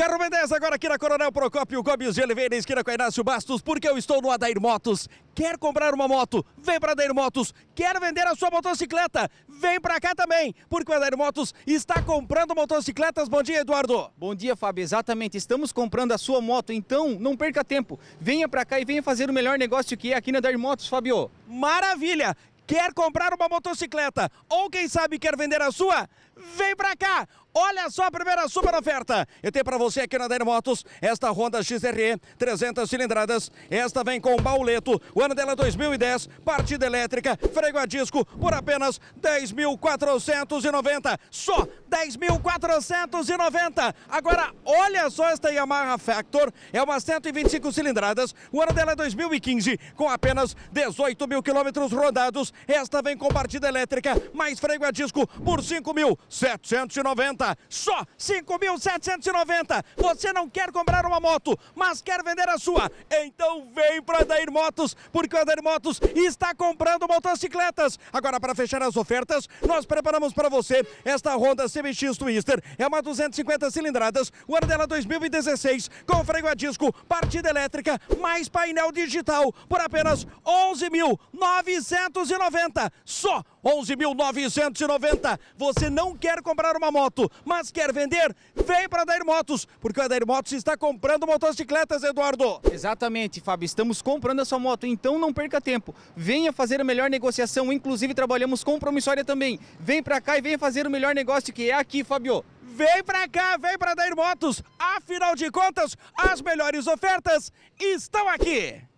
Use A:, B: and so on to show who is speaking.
A: Carro B10 agora aqui na Coronel Procópio Gomes de Oliveira, esquina com Inácio Bastos, porque eu estou no Adair Motos. Quer comprar uma moto? Vem para Adair Motos. Quer vender a sua motocicleta? Vem
B: para cá também, porque o Adair Motos está comprando motocicletas. Bom dia, Eduardo. Bom dia, Fábio. Exatamente, estamos comprando a sua moto, então não perca tempo. Venha para cá e venha fazer o melhor negócio que é aqui na Adair Motos, Fábio. Maravilha! Quer comprar uma motocicleta ou
A: quem sabe quer vender a sua? Vem pra cá! Olha só a primeira super oferta. Eu tenho para você aqui na Dair Motos esta Honda XRE 300 cilindradas. Esta vem com bauleto. O ano dela é 2010, partida elétrica, freio a disco por apenas 10.490. Só 10.490. Agora olha só esta Yamaha Factor. É uma 125 cilindradas. O ano dela é 2015, com apenas 18 mil quilômetros rodados. Esta vem com partida elétrica, mais freio a disco por 5.790. 90, só 5.790. Você não quer comprar uma moto, mas quer vender a sua? Então vem para Adair Motos, porque o Adair Motos está comprando motocicletas. Agora, para fechar as ofertas, nós preparamos para você esta Honda CBX Twister. É uma 250 cilindradas, o ano dela 2016, é com freio a disco, partida elétrica, mais painel digital, por apenas 11.990. Só 11.990. Você não quer comprar uma moto, mas quer vender, vem para a Dair Motos,
B: porque a Dair Motos está comprando motocicletas, Eduardo. Exatamente, Fábio, estamos comprando a sua moto, então não perca tempo. Venha fazer a melhor negociação, inclusive trabalhamos com promissória também. Vem para cá e venha fazer o melhor negócio que é aqui, Fábio. Vem para cá, vem para Dair Motos.
A: Afinal de contas, as melhores ofertas estão aqui.